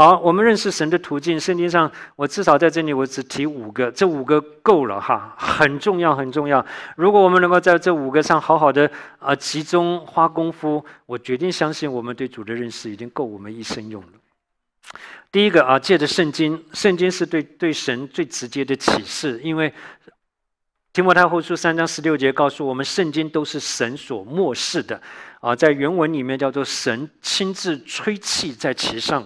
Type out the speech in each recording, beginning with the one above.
好，我们认识神的途径，圣经上我至少在这里我只提五个，这五个够了哈，很重要，很重要。如果我们能够在这五个上好好的啊集中花功夫，我决定相信我们对主的认识已经够我们一生用了。第一个啊，借着圣经，圣经是对对神最直接的启示，因为提摩太后书三章十六节告诉我们，圣经都是神所漠视的啊，在原文里面叫做神亲自吹气在其上。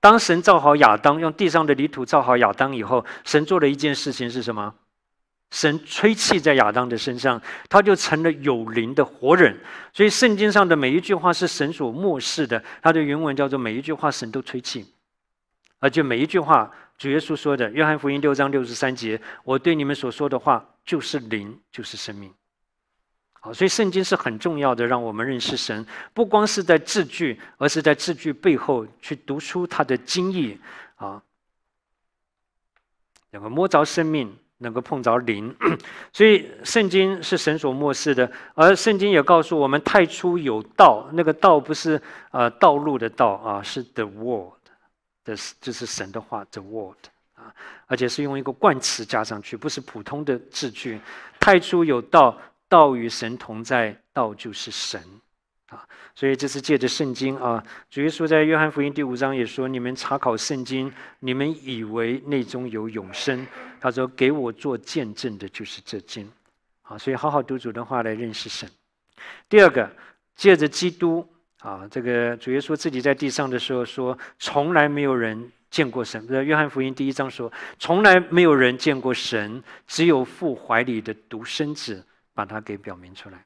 当神造好亚当，用地上的泥土造好亚当以后，神做了一件事情是什么？神吹气在亚当的身上，他就成了有灵的活人。所以圣经上的每一句话是神所漠视的，它的原文叫做“每一句话神都吹气”，而且每一句话，主耶稣说的，《约翰福音》六章六十三节：“我对你们所说的话，就是灵，就是生命。”所以圣经是很重要的，让我们认识神。不光是在字句，而是在字句背后去读出它的经意啊。能够摸着生命，能够碰着灵。所以圣经是神所漠视的，而圣经也告诉我们“太初有道”，那个道不是呃道路的道啊，是 the word，这是就是神的话 the word 啊，而且是用一个冠词加上去，不是普通的字句，“太初有道”。道与神同在，道就是神，啊，所以这是借着圣经啊，主耶稣在约翰福音第五章也说：“你们查考圣经，你们以为内中有永生。”他说：“给我做见证的，就是这经。”啊，所以好好读主的话来认识神。第二个，借着基督啊，这个主耶稣自己在地上的时候说：“从来没有人见过神。”在约翰福音第一章说：“从来没有人见过神，只有父怀里的独生子。”把它给表明出来。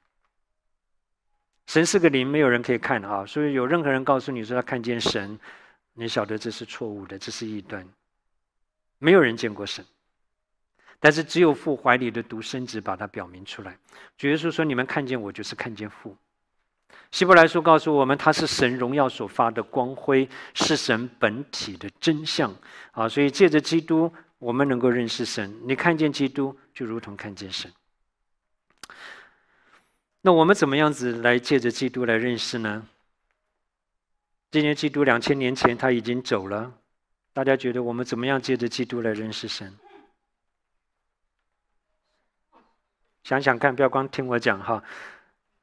神是个灵，没有人可以看啊，所以有任何人告诉你说他看见神，你晓得这是错误的，这是异端。没有人见过神，但是只有父怀里的独生子把它表明出来。主耶稣说：“你们看见我，就是看见父。”希伯来书告诉我们，他是神荣耀所发的光辉，是神本体的真相啊。所以借着基督，我们能够认识神。你看见基督，就如同看见神。那我们怎么样子来借着基督来认识呢？今天基督两千年前他已经走了，大家觉得我们怎么样借着基督来认识神？想想看，不要光听我讲哈，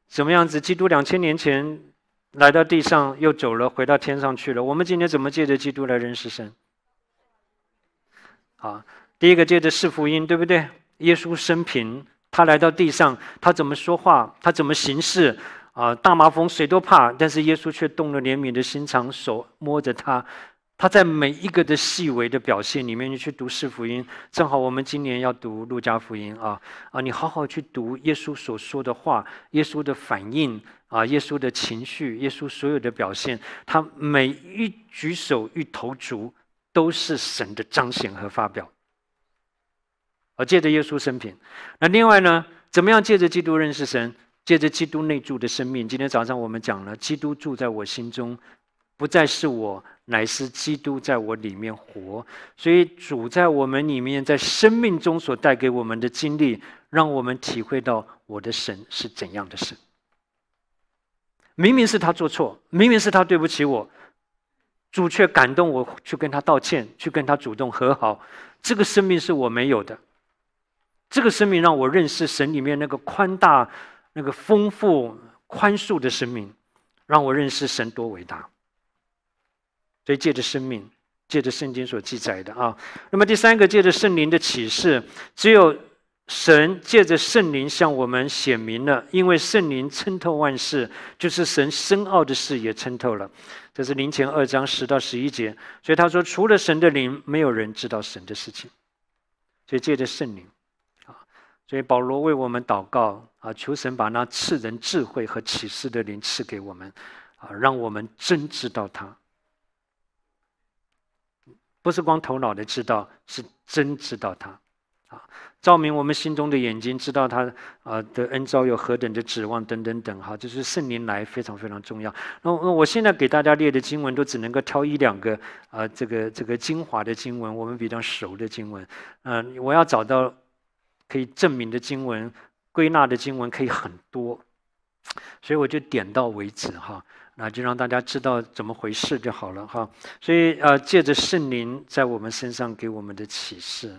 怎么样子？基督两千年前来到地上又走了，回到天上去了。我们今天怎么借着基督来认识神？好，第一个借着四福音，对不对？耶稣生平。他来到地上，他怎么说话，他怎么行事，啊，大麻风谁都怕，但是耶稣却动了怜悯的心肠，手摸着他。他在每一个的细微的表现里面，你去读四福音，正好我们今年要读路加福音啊啊，你好好去读耶稣所说的话，耶稣的反应啊，耶稣的情绪，耶稣所有的表现，他每一举手一投足都是神的彰显和发表。而借着耶稣生平，那另外呢？怎么样借着基督认识神？借着基督内住的生命。今天早上我们讲了，基督住在我心中，不再是我，乃是基督在我里面活。所以主在我们里面，在生命中所带给我们的经历，让我们体会到我的神是怎样的神。明明是他做错，明明是他对不起我，主却感动我去跟他道歉，去跟他主动和好。这个生命是我没有的。这个生命让我认识神里面那个宽大、那个丰富、宽恕的生命，让我认识神多伟大。所以借着生命，借着圣经所记载的啊，那么第三个借着圣灵的启示，只有神借着圣灵向我们显明了，因为圣灵参透万事，就是神深奥的事也参透了。这是灵前二章十到十一节，所以他说，除了神的灵，没有人知道神的事情。所以借着圣灵。所以保罗为我们祷告啊，求神把那赐人智慧和启示的灵赐给我们，啊，让我们真知道他，不是光头脑的知道，是真知道他，啊，照明我们心中的眼睛，知道他啊的恩召有何等的指望等等等哈，就是圣灵来非常非常重要。那那我现在给大家列的经文都只能够挑一两个啊，这个这个精华的经文，我们比较熟的经文，嗯，我要找到。可以证明的经文，归纳的经文可以很多，所以我就点到为止哈，那就让大家知道怎么回事就好了哈。所以呃，借着圣灵在我们身上给我们的启示，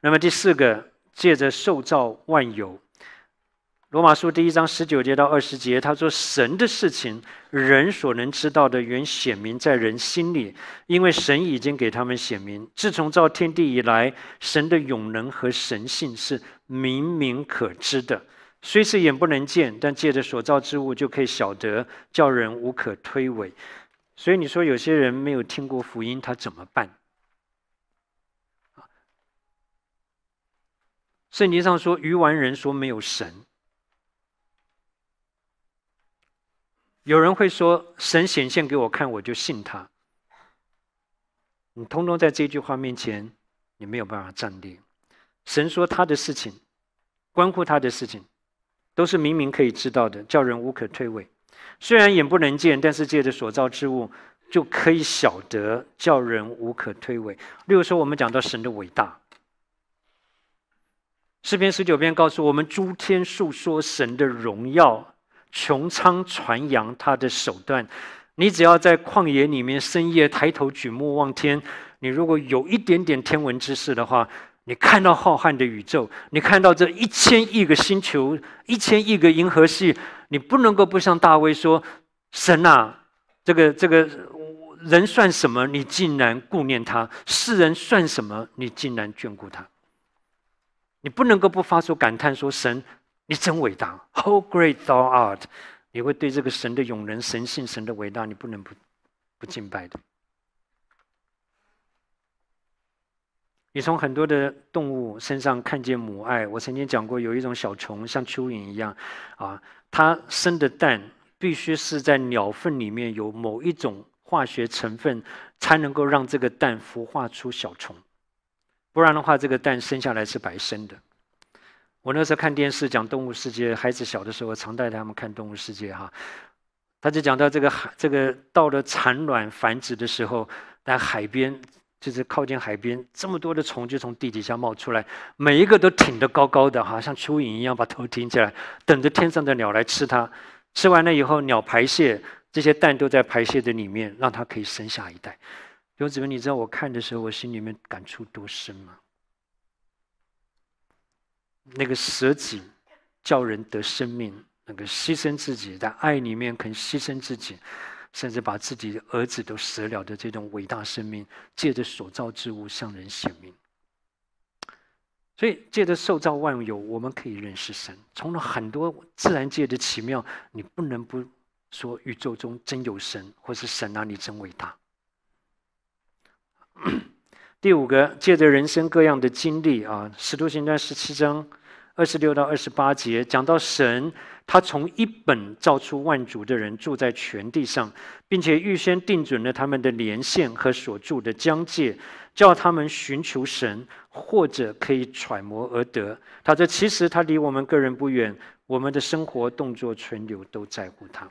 那么第四个，借着受造万有。罗马书第一章十九节到二十节，他说：“神的事情，人所能知道的，原显明在人心里，因为神已经给他们显明。自从造天地以来，神的永能和神性是明明可知的，虽是眼不能见，但借着所造之物就可以晓得，叫人无可推诿。所以你说有些人没有听过福音，他怎么办？圣经上说，愚顽人说没有神。”有人会说：“神显现给我看，我就信他。”你通通在这句话面前，你没有办法站立。神说他的事情，关乎他的事情，都是明明可以知道的，叫人无可推诿。虽然眼不能见，但是借着所造之物，就可以晓得，叫人无可推诿。例如说，我们讲到神的伟大，《诗篇》十九篇告诉我们：诸天述说神的荣耀。穹苍传扬他的手段，你只要在旷野里面深夜抬头举目望天，你如果有一点点天文知识的话，你看到浩瀚的宇宙，你看到这一千亿个星球、一千亿个银河系，你不能够不向大卫说：“神啊，这个这个人算什么？你竟然顾念他；世人算什么？你竟然眷顾他。”你不能够不发出感叹说：“神。”你真伟大！How great Thou art！你会对这个神的永能、神性、神的伟大，你不能不不敬拜的。你从很多的动物身上看见母爱。我曾经讲过，有一种小虫像蚯蚓一样，啊，它生的蛋必须是在鸟粪里面有某一种化学成分，才能够让这个蛋孵化出小虫，不然的话，这个蛋生下来是白生的。我那时候看电视讲《动物世界》，孩子小的时候常带他们看《动物世界》哈。他就讲到这个海，这个到了产卵繁殖的时候，在海边就是靠近海边，这么多的虫就从地底下冒出来，每一个都挺得高高的哈，像蚯蚓一样把头挺起来，等着天上的鸟来吃它。吃完了以后，鸟排泄，这些蛋都在排泄的里面，让它可以生下一代。刘子文，你知道我看的时候，我心里面感触多深吗？那个舍己叫人得生命，那个牺牲自己在爱里面肯牺牲自己，甚至把自己的儿子都舍了的这种伟大生命，借着所造之物向人显明。所以借着受造万有，我们可以认识神。从了很多自然界的奇妙，你不能不说宇宙中真有神，或是神啊，你真伟大。第五个，借着人生各样的经历啊，《使徒行传》十七章二十六到二十八节讲到神，他从一本造出万族的人，住在全地上，并且预先定准了他们的年限和所住的疆界，叫他们寻求神，或者可以揣摩而得。他说，其实他离我们个人不远，我们的生活、动作、存留都在乎他。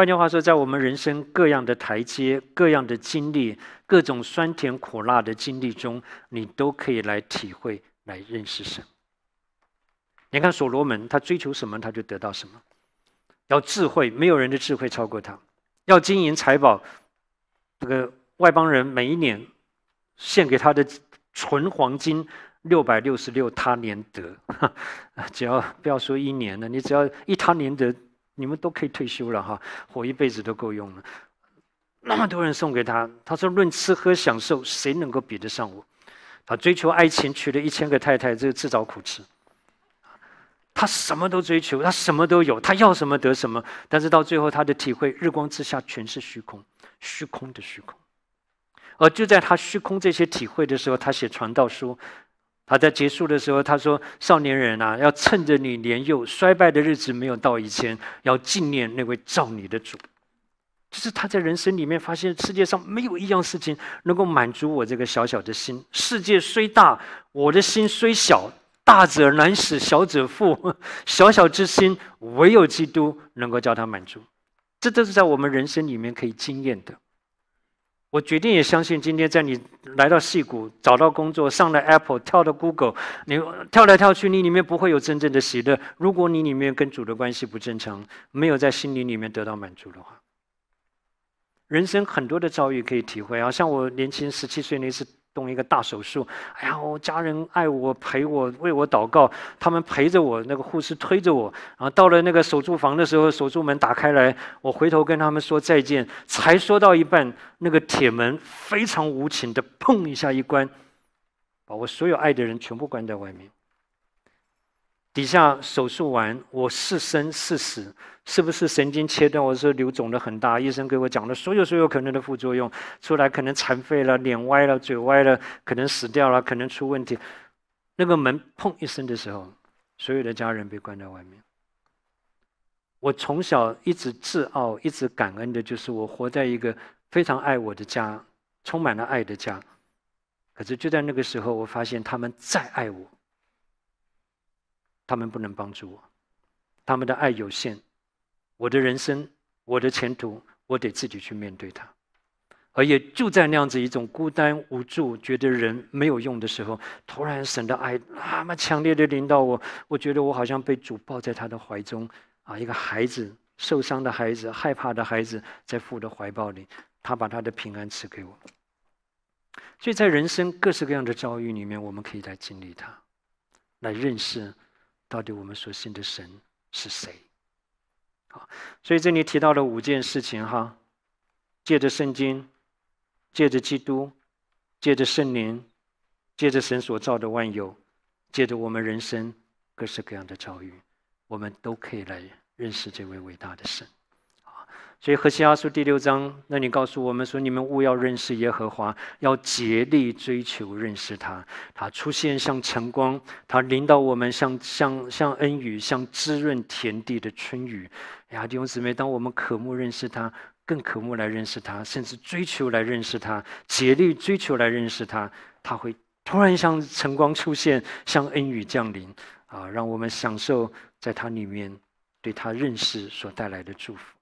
换句话说，在我们人生各样的台阶、各样的经历、各种酸甜苦辣的经历中，你都可以来体会、来认识神。你看所罗门，他追求什么，他就得到什么。要智慧，没有人的智慧超过他；要金银财宝，这个外邦人每一年献给他的纯黄金六百六十六他连德，只要不要说一年了，你只要一他连得你们都可以退休了哈，活一辈子都够用了。那么多人送给他，他说论吃喝享受，谁能够比得上我？他追求爱情，娶了一千个太太，这自找苦吃。他什么都追求，他什么都有，他要什么得什么。但是到最后，他的体会，日光之下全是虚空，虚空的虚空。而就在他虚空这些体会的时候，他写传道书。他在结束的时候，他说：“少年人啊，要趁着你年幼、衰败的日子没有到以前，要纪念那位造你的主。”就是他在人生里面发现，世界上没有一样事情能够满足我这个小小的心。世界虽大，我的心虽小，大者难使，小者富。小小之心，唯有基督能够叫他满足。这都是在我们人生里面可以经验的。我决定也相信，今天在你来到戏谷找到工作，上了 Apple，跳到 Google，你跳来跳去，你里面不会有真正的喜乐。如果你里面跟主的关系不正常，没有在心灵里面得到满足的话，人生很多的遭遇可以体会。好像我年轻十七岁那次。动一个大手术，哎呀，我家人爱我，陪我，为我祷告，他们陪着我，那个护士推着我，然后到了那个手术房的时候，手术门打开来，我回头跟他们说再见，才说到一半，那个铁门非常无情的砰一下一关，把我所有爱的人全部关在外面。底下手术完，我是生是死？是不是神经切断？我说瘤肿的很大。医生给我讲了所有所有可能的副作用，出来可能残废了，脸歪了，嘴歪了，可能死掉了，可能出问题。那个门砰一声的时候，所有的家人被关在外面。我从小一直自傲，一直感恩的，就是我活在一个非常爱我的家，充满了爱的家。可是就在那个时候，我发现他们再爱我。他们不能帮助我，他们的爱有限，我的人生，我的前途，我得自己去面对它。而也就在那样子一种孤单无助、觉得人没有用的时候，突然神的爱那么强烈的临到我，我觉得我好像被主抱在他的怀中，啊，一个孩子受伤的孩子、害怕的孩子，在父的怀抱里，他把他的平安赐给我。所以在人生各式各样的遭遇里面，我们可以来经历他，来认识。到底我们所信的神是谁？好，所以这里提到了五件事情哈，借着圣经，借着基督，借着圣灵，借着神所造的万有，借着我们人生各式各样的遭遇，我们都可以来认识这位伟大的神。所以《何西阿书》第六章，那你告诉我们说：“你们务要认识耶和华，要竭力追求认识他。他出现像晨光，他临到我们像像像恩雨，像滋润田地的春雨。”呀，弟兄姊妹，当我们渴慕认识他，更渴慕来认识他，甚至追求来认识他，竭力追求来认识他，他会突然像晨光出现，像恩雨降临，啊，让我们享受在他里面对他认识所带来的祝福。